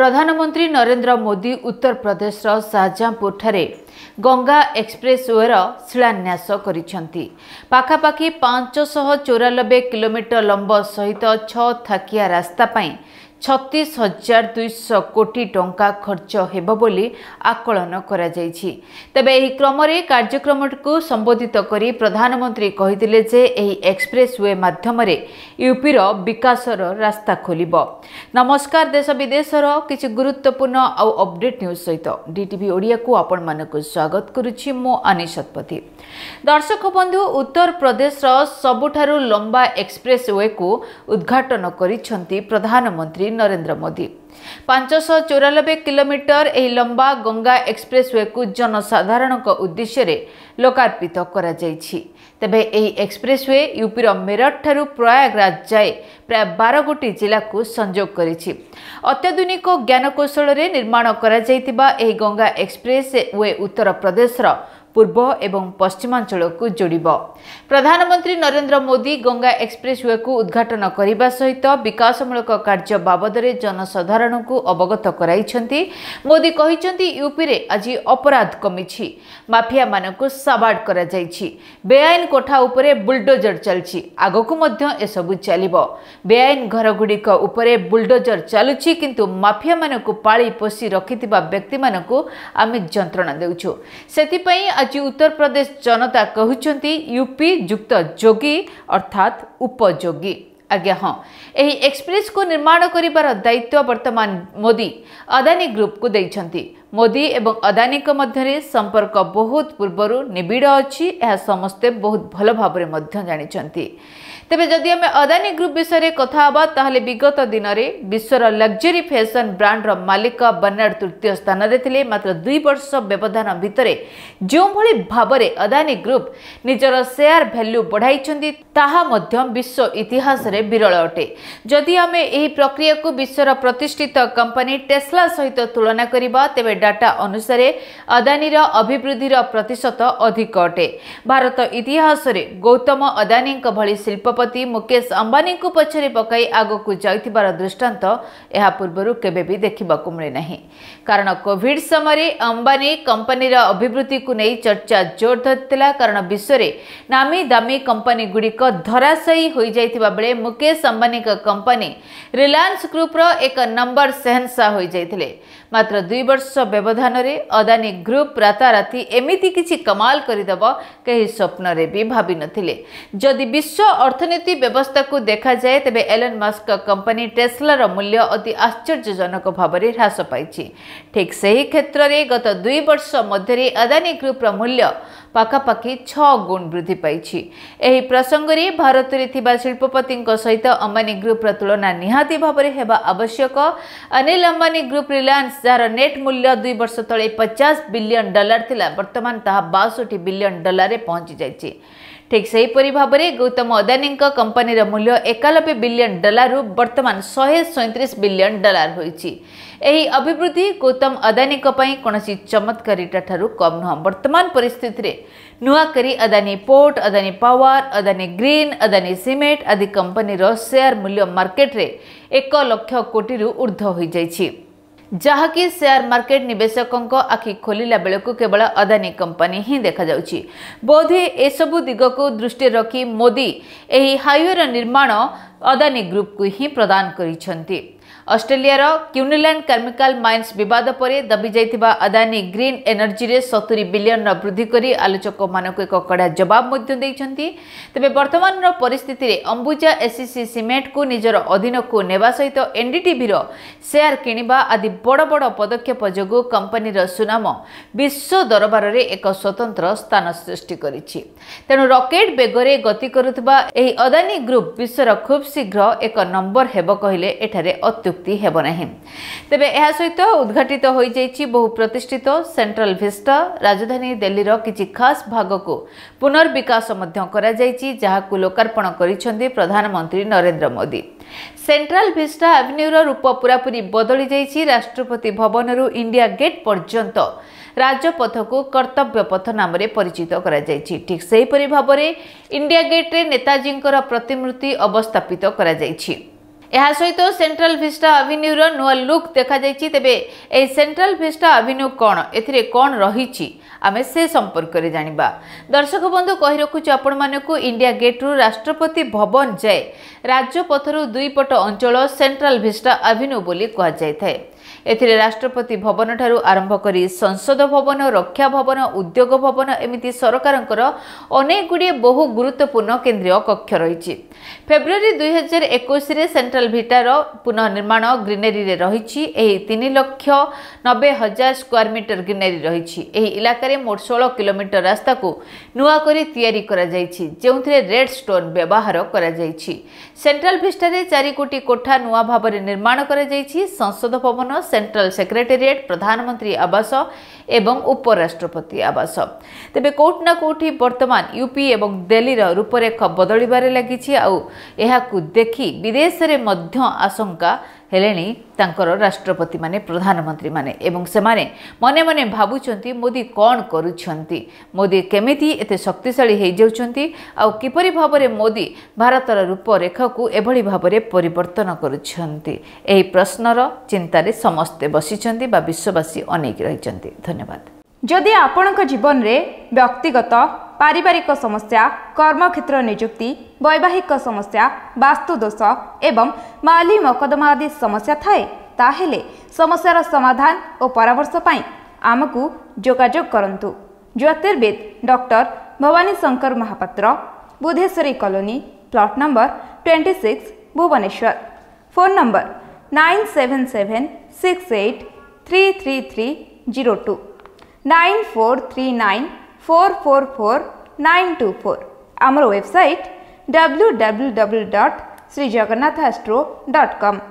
ପ୍ରଧାନମନ୍ତ୍ରୀ ନରେନ୍ଦ୍ର ମୋଦି ଉତ୍ତରପ୍ରଦେଶର ଶାହାଜାହାଁପୁରଠାରେ Ganga express where ଶିଳାନ୍ୟାସ କରିଛନ୍ତି ପାଖାପାଖି ପାଞ୍ଚଶହ ଚଉରାନବେ କିଲୋମିଟର ଲମ୍ବ ସହିତ ଛଅ ଥାକିଆ ରାସ୍ତା ପାଇଁ ଛତିଶ ହଜାର ଦୁଇଶହ କୋଟି ଟଙ୍କା ଖର୍ଚ୍ଚ ହେବ ବୋଲି ଆକଳନ କରାଯାଇଛି ତେବେ ଏହି କ୍ରମରେ କାର୍ଯ୍ୟକ୍ରମକୁ ସମ୍ବୋଧିତ କରି ପ୍ରଧାନମନ୍ତ୍ରୀ କହିଥିଲେ ଯେ ଏହି ଏକ୍ସପ୍ରେସ୍ ୱେ ମାଧ୍ୟମରେ ୟୁପିର ବିକାଶର ରାସ୍ତା ଖୋଲିବ ନମସ୍କାର ଦେଶ ବିଦେଶର କିଛି ଗୁରୁତ୍ୱପୂର୍ଣ୍ଣ ଆଉ ଅପଡେଟ୍ ନ୍ୟୁଜ୍ ସହିତ ଡିଟିଭି ଓଡ଼ିଆକୁ ଆପଣମାନଙ୍କୁ ସ୍ୱାଗତ କରୁଛି ମୁଁ ଅନି ଶତପଥୀ ଦର୍ଶକ ବନ୍ଧୁ ଉତ୍ତରପ୍ରଦେଶର ସବୁଠାରୁ ଲମ୍ବା ଏକ୍ସପ୍ରେସ୍ ୱେକୁ ଉଦ୍ଘାଟନ କରିଛନ୍ତି ପ୍ରଧାନମନ୍ତ୍ରୀ ନରେନ୍ଦ୍ର ମୋଦି ପାଞ୍ଚଶହ ଚଉରାନବେ କିଲୋମିଟର ଏହି ଲମ୍ବା ଗଙ୍ଗା ଏକ୍ସପ୍ରେସ୍ୱେକୁ ଜନସାଧାରଣଙ୍କ ଉଦ୍ଦେଶ୍ୟରେ ଲୋକାର୍ପିତ କରାଯାଇଛି ତେବେ ଏହି ଏକ୍ସପ୍ରେସ୍ୱେ ୟୁପିର ମେରଠାରୁ ପ୍ରୟାଗରାଜ ଯାଏ ପ୍ରାୟ ବାର ଗୋଟି ଜିଲ୍ଲାକୁ ସଂଯୋଗ କରିଛି ଅତ୍ୟାଧୁନିକ ଜ୍ଞାନକୌଶଳରେ ନିର୍ମାଣ କରାଯାଇଥିବା ଏହି ଗଙ୍ଗା ଏକ୍ସପ୍ରେସ୍ ୱେ ଉତ୍ତରପ୍ରଦେଶର ପୂର୍ବ ଏବଂ ପଶ୍ଚିମାଞ୍ଚଳକୁ ଯୋଡ଼ିବ ପ୍ରଧାନମନ୍ତ୍ରୀ ନରେନ୍ଦ୍ର ମୋଦି ଗଙ୍ଗା ଏକ୍ସପ୍ରେସ୍ ୱେକୁ ଉଦ୍ଘାଟନ କରିବା ସହିତ ବିକାଶମୂଳକ କାର୍ଯ୍ୟ ବାବଦରେ ଜନସାଧାରଣଙ୍କୁ ଅବଗତ କରାଇଛନ୍ତି ମୋଦି କହିଛନ୍ତି ୟୁପିରେ ଆଜି ଅପରାଧ କମିଛି ମାଫିଆମାନଙ୍କୁ ସାବାଡ଼ କରାଯାଇଛି ବେଆଇନ କୋଠା ଉପରେ ବୁଲ୍ଡୋଜର ଚାଲିଛି ଆଗକୁ ମଧ୍ୟ ଏସବୁ ଚାଲିବ ବେଆଇନ ଘରଗୁଡ଼ିକ ଉପରେ ବୁଲ୍ଡୋଜର ଚାଲୁଛି କିନ୍ତୁ ମାଫିଆମାନଙ୍କୁ ପାଳି ପୋଷି ରଖିଥିବା ବ୍ୟକ୍ତିମାନଙ୍କୁ ଆମେ ଯନ୍ତ୍ରଣା ଦେଉଛୁ ସେଥିପାଇଁ ଆଜି ଉତ୍ତରପ୍ରଦେଶ ଜନତା କହୁଛନ୍ତି ୟୁପି ଯୁକ୍ତ ଯୋଗୀ ଅର୍ଥାତ୍ ଉପଯୋଗୀ ଆଜ୍ଞା ହଁ ଏହି ଏକ୍ସପ୍ରେସ୍କୁ ନିର୍ମାଣ କରିବାର ଦାୟିତ୍ୱ ବର୍ତ୍ତମାନ ମୋଦି ଅଦାନୀ ଗ୍ରୁପ୍କୁ ଦେଇଛନ୍ତି ମୋଦି ଏବଂ ଅଦାନୀଙ୍କ ମଧ୍ୟରେ ସମ୍ପର୍କ ବହୁତ ପୂର୍ବରୁ ନିବିଡ଼ ଅଛି ଏହା ସମସ୍ତେ ବହୁତ ଭଲ ଭାବରେ ମଧ୍ୟ ଜାଣିଛନ୍ତି ତେବେ ଯଦି ଆମେ ଅଦାନୀ ଗ୍ରୁପ୍ ବିଷୟରେ କଥା ହେବା ତାହେଲେ ବିଗତ ଦିନରେ ବିଶ୍ୱର ଲକ୍ଜରୀ ଫ୍ୟାସନ୍ ବ୍ରାଣ୍ଡର ମାଲିକ ବନାର୍ଡ ତୃତୀୟ ସ୍ଥାନରେ ଥିଲେ ମାତ୍ର ଦୁଇ ବର୍ଷ ବ୍ୟବଧାନ ଭିତରେ ଯେଉଁଭଳି ଭାବରେ ଅଦାନୀ ଗ୍ରୁପ୍ ନିଜର ସେୟାର ଭାଲ୍ୟୁ ବଢ଼ାଇଛନ୍ତି ତାହା ମଧ୍ୟ ବିଶ୍ୱ ଇତିହାସରେ ବିରଳ ଅଟେ ଯଦି ଆମେ ଏହି ପ୍ରକ୍ରିୟାକୁ ବିଶ୍ୱର ପ୍ରତିଷ୍ଠିତ କମ୍ପାନୀ ଟେସ୍ଲା ସହିତ ତୁଳନା କରିବା ତେବେ ଡାଟା ଅନୁସାରେ ଅଦାନୀର ଅଭିବୃଦ୍ଧିର ପ୍ରତିଶତ ଅଧିକ ଅଟେ ଭାରତ ଇତିହାସରେ ଗୌତମ ଅଦାନୀଙ୍କ ଭଳି ଶିଳ୍ପପତି ମୁକେଶ ଅମ୍ବାନୀଙ୍କୁ ପଛରେ ପକାଇ ଆଗକୁ ଯାଉଥିବାର ଦୃଷ୍ଟାନ୍ତ ଏହା ପୂର୍ବରୁ କେବେ ବି ଦେଖିବାକୁ ମିଳିନାହିଁ କାରଣ କୋଭିଡ୍ ସମୟରେ ଅମ୍ବାନୀ କମ୍ପାନୀର ଅଭିବୃଦ୍ଧିକୁ ନେଇ ଚର୍ଚ୍ଚା ଜୋର ଧରିଥିଲା କାରଣ ବିଶ୍ୱରେ ନାମୀ ଦାମୀ କମ୍ପାନୀଗୁଡ଼ିକ ଧରାଶାୟୀ ହୋଇଯାଇଥିବା ବେଳେ ମୁକେଶ ଅମ୍ବାନୀଙ୍କ କମ୍ପାନୀ ରିଲାଏନ୍ସ ଗ୍ରୁପ୍ର ଏକ ନମ୍ବର ସେହନସା ହୋଇଯାଇଥିଲେ ମାତ୍ର ଦୁଇ ବର୍ଷ ବ୍ୟବଧାନରେ ଅଦାନୀ ଗ୍ରୁପ୍ ରାତାରାତି ଏମିତି କିଛି କମାଲ କରିଦେବ କେହି ସ୍ୱପ୍ନରେ ବି ଭାବିନଥିଲେ ଯଦି ବିଶ୍ୱ ଅର୍ଥନୀତି ବ୍ୟବସ୍ଥାକୁ ଦେଖାଯାଏ ତେବେ ଏଲନ୍ ମସ୍କ କମ୍ପାନୀ ଟେସ୍ଲାର ମୂଲ୍ୟ ଅତି ଆଶ୍ଚର୍ଯ୍ୟଜନକ ଭାବରେ ହ୍ରାସ ପାଇଛି ଠିକ୍ ସେହି କ୍ଷେତ୍ରରେ ଗତ ଦୁଇ ବର୍ଷ ମଧ୍ୟରେ ଅଦାନୀ ଗ୍ରୁପ୍ର ମୂଲ୍ୟ ପାଖାପାଖି ଛଅ ଗୁଣ ବୃଦ୍ଧି ପାଇଛି ଏହି ପ୍ରସଙ୍ଗରେ ଭାରତରେ ଥିବା ଶିଳ୍ପପତିଙ୍କ ସହିତ ଅମ୍ବାନୀ ଗ୍ରୁପ୍ର ତୁଳନା ନିହାତି ଭାବରେ ହେବା ଆବଶ୍ୟକ ଅନିଲ ଅମ୍ବାନୀ ଗ୍ରୁପ୍ ରିଲାଏନ୍ସ ଯାହାର ନେଟ୍ ମୂଲ୍ୟ ଦୁଇ ବର୍ଷ ତଳେ ପଚାଶ ବିଲିୟନ ଡଲାର ଥିଲା ବର୍ତ୍ତମାନ ତାହା ବାଷଠି ବିଲିୟନ ଡଲାରରେ ପହଞ୍ଚିଯାଇଛି ଠିକ୍ ସେହିପରି ଭାବରେ ଗୌତମ ଅଦାନୀଙ୍କ କମ୍ପାନୀର ମୂଲ୍ୟ ଏକାନବେ ବିଲିୟନ ଡଲାରରୁ ବର୍ତ୍ତମାନ ଶହେ ସଇଁତିରିଶ ବିଲିୟନ ଡଲାର ହୋଇଛି ଏହି ଅଭିବୃଦ୍ଧି ଗୌତମ ଅଦାନୀଙ୍କ ପାଇଁ କୌଣସି ଠାରୁ କମ୍ ନୁହଁ ବର୍ତ୍ତମାନ ପରିସ୍ଥିତିରେ ନୂଆକରି Adani port Adani power Adani green Adani cement ଆଦି କମ୍ପାନୀର ସେୟାର ମୂଲ୍ୟ ମାର୍କେଟରେ ଏକ ଲକ୍ଷ କୋଟିରୁ ଉର୍ଦ୍ଧ୍ୱ ହୋଇଯାଇଛି ଯାହାକି ସେୟାର ମାର୍କେଟ ନିବେଶକଙ୍କ ଆଖି ଖୋଲିଲା ବେଳକୁ କେବଳ ଅଦାନୀ କମ୍ପାନୀ ହିଁ ଦେଖାଯାଉଛି ବୋଧହୁଏ ଏସବୁ ଦିଗକୁ ଦୃଷ୍ଟିରେ ରଖି ମୋଦି ଏହି ହାଇୱେର ନିର୍ମାଣ ଅଦାନୀ ଗ୍ରୁପକୁ ହିଁ ପ୍ରଦାନ କରିଛନ୍ତି ଅଷ୍ଟ୍ରେଲିଆର କ୍ୟୁନିଲ୍ୟାଣ୍ଡ କେମିକାଲ ମାଇନ୍ସ ବିବାଦ ପରେ ଦବିଯାଇଥିବା ଅଦାନୀ ଗ୍ରୀନ୍ ଏନର୍ଜିରେ ସତୁରି ବିଲିୟନ୍ର ବୃଦ୍ଧି କରି ଆଲୋଚକମାନଙ୍କୁ ଏକ କଡ଼ା ଜବାବ ମଧ୍ୟ ଦେଇଛନ୍ତି ତେବେ ବର୍ତ୍ତମାନର ପରିସ୍ଥିତିରେ ଅମ୍ବୁଜା ଏସ୍ସିସି ସିମେଣ୍ଟକୁ ନିଜର ଅଧୀନକୁ ନେବା ସହିତ ଏନ୍ଡିଟିଭିର ସେୟାର କିଣିବା ଆଦି ବଡ଼ ବଡ଼ ପଦକ୍ଷେପ ଯୋଗୁଁ କମ୍ପାନୀର ସୁନାମ ବିଶ୍ୱ ଦରବାରରେ ଏକ ସ୍ୱତନ୍ତ୍ର ସ୍ଥାନ ସୃଷ୍ଟି କରିଛି ତେଣୁ ରକେଟ୍ ବେଗରେ ଗତି କରୁଥିବା ଏହି ଅଦାନୀ ଗ୍ରୁପ୍ ବିଶ୍ୱର ଖୁବ୍ ଶୀଘ୍ର ଏକ ନମ୍ବର ହେବ କହିଲେ ଏଠାରେ ଅତ୍ୟୁକ୍ତ ନିଯୁକ୍ତି ହେବ ନାହିଁ ତେବେ ଏହା ସହିତ ଉଦ୍ଘାଟିତ ହୋଇଯାଇଛି ବହୁ ପ୍ରତିଷ୍ଠିତ ସେଣ୍ଟ୍ରାଲ ଭିଷ୍ଟା ରାଜଧାନୀ ଦିଲ୍ଲୀର କିଛି ଖାସ୍ ଭାଗକୁ ପୁନର୍ବିକାଶ ମଧ୍ୟ କରାଯାଇଛି ଯାହାକୁ ଲୋକାର୍ପଣ କରିଛନ୍ତି ପ୍ରଧାନମନ୍ତ୍ରୀ ନରେନ୍ଦ୍ର ମୋଦି ସେଣ୍ଟ୍ରାଲ ଭିଷ୍ଟା ଆଭିନ୍ୟୁର ରୂପ ପୂରାପୂରି ବଦଳି ଯାଇଛି ରାଷ୍ଟ୍ରପତି ଭବନରୁ ଇଣ୍ଡିଆ ଗେଟ୍ ପର୍ଯ୍ୟନ୍ତ ରାଜପଥକୁ କର୍ତ୍ତବ୍ୟ ପଥ ନାମରେ ପରିଚିତ କରାଯାଇଛି ଠିକ୍ ସେହିପରି ଭାବରେ ଇଣ୍ଡିଆ ଗେଟ୍ରେ ନେତାଜୀଙ୍କର ପ୍ରତିମୂର୍ତ୍ତି ଅବସ୍ଥାପିତ କରାଯାଇଛି ଏହା ସହିତ ସେଣ୍ଟ୍ରାଲ ଭିଷ୍ଟା ଆଭିନ୍ୟୁର ନୂଆ ଲୁକ୍ ଦେଖାଯାଇଛି ତେବେ ଏହି ସେଣ୍ଟ୍ରାଲ ଭିଷ୍ଟା ଆଭିନ୍ୟୁ କ'ଣ ଏଥିରେ କ'ଣ ରହିଛି ଆମେ ସେ ସମ୍ପର୍କରେ ଜାଣିବା ଦର୍ଶକ ବନ୍ଧୁ କହି ରଖୁଛୁ ଆପଣମାନଙ୍କୁ ଇଣ୍ଡିଆ ଗେଟ୍ରୁ ରାଷ୍ଟ୍ରପତି ଭବନ ଯାଏ ରାଜପଥରୁ ଦୁଇପଟ ଅଞ୍ଚଳ ସେଣ୍ଟ୍ରାଲ ଭିଷ୍ଟା ଆଭିନ୍ୟୁ ବୋଲି କୁହାଯାଇଥାଏ ଏଥିରେ ରାଷ୍ଟ୍ରପତି ଭବନଠାରୁ ଆରମ୍ଭ କରି ସଂସଦ ଭବନ ରକ୍ଷା ଭବନ ଉଦ୍ୟୋଗ ଭବନ ଏମିତି ସରକାରଙ୍କର ଅନେକ ଗୁଡ଼ିଏ ବହୁ ଗୁରୁତ୍ୱପୂର୍ଣ୍ଣ କେନ୍ଦ୍ରୀୟ କକ୍ଷ ରହିଛି ଫେବୃଆରୀ ଦୁଇହଜାର ଏକୋଇଶରେ ସେଣ୍ଟ୍ରାଲ ହୋଟେଲ ଭିଟାର ପୁନଃନିର୍ମାଣ ଗ୍ରିନେରୀରେ ରହିଛି ଏହି ତିନି ଲକ୍ଷ ନବେ ହଜାର ସ୍କୋୟାର ମିଟର ଗ୍ରିନେରୀ ରହିଛି ଏହି ଇଲାକାରେ ମୋଟ ଷୋହଳ କିଲୋମିଟର ରାସ୍ତାକୁ ନୂଆ କରି ତିଆରି କରାଯାଇଛି ଯେଉଁଥିରେ ରେଡ୍ ଷ୍ଟୋନ୍ ବ୍ୟବହାର କରାଯାଇଛି ସେଣ୍ଟ୍ରାଲ ଭିଷ୍ଟାରେ ଚାରି କୋଟି କୋଠା ନୂଆ ଭାବରେ ନିର୍ମାଣ କରାଯାଇଛି ସଂସଦ ଭବନ ସେଣ୍ଟ୍ରାଲ ସେକ୍ରେଟେରିଏଟ୍ ପ୍ରଧାନମନ୍ତ୍ରୀ ଆବାସ ଏବଂ ଉପରାଷ୍ଟ୍ରପତି ଆବାସ ତେବେ କେଉଁଠି ନା କେଉଁଠି ବର୍ତ୍ତମାନ ୟୁପି ଏବଂ ଦିଲ୍ଲୀର ରୂପରେଖ ବଦଳିବାରେ ଲାଗିଛି ଆଉ ଏହାକୁ ଦେଖି ବିଦେଶରେ ମଧ୍ୟ ଆଶଙ୍କା ହେଲେଣି ତାଙ୍କର ରାଷ୍ଟ୍ରପତିମାନେ ପ୍ରଧାନମନ୍ତ୍ରୀମାନେ ଏବଂ ସେମାନେ ମନେ ମନେ ଭାବୁଛନ୍ତି ମୋଦି କ'ଣ କରୁଛନ୍ତି ମୋଦି କେମିତି ଏତେ ଶକ୍ତିଶାଳୀ ହୋଇଯାଉଛନ୍ତି ଆଉ କିପରି ଭାବରେ ମୋଦି ଭାରତର ରୂପରେଖକୁ ଏଭଳି ଭାବରେ ପରିବର୍ତ୍ତନ କରୁଛନ୍ତି ଏହି ପ୍ରଶ୍ନର ଚିନ୍ତାରେ ସମସ୍ତେ ବସିଛନ୍ତି ବା ବିଶ୍ୱବାସୀ ଅନେଇକି ରହିଛନ୍ତି ଧନ୍ୟବାଦ ଯଦି ଆପଣଙ୍କ ଜୀବନରେ ବ୍ୟକ୍ତିଗତ पारिवारिक समस्या କର୍ମକ୍ଷେତ୍ର ନିଯୁକ୍ତି ବୈବାହିକ ସମସ୍ୟା ବାସ୍ତୁଦୋଷ ଏବଂ ମାଲି ମକଦ୍ଦମା ଆଦି ସମସ୍ୟା ଥାଏ ତାହେଲେ ସମସ୍ୟାର ସମାଧାନ ଓ ପରାମର୍ଶ ପାଇଁ ଆମକୁ ଯୋଗାଯୋଗ କରନ୍ତୁ ଜ୍ୟୋତିର୍ବିଦ doctor Bhabani Shankar Mahapatra Budheswari colony plot number twenty six Bhubaneswar phone number nine seven seven six eight three three three zero two nine four three nine 444924 ଆମର ୱେବସାଇଟ୍ www.ଶ୍ରୀଜଗନ୍ନାଥଆଷ୍ଟ୍ରୋ.com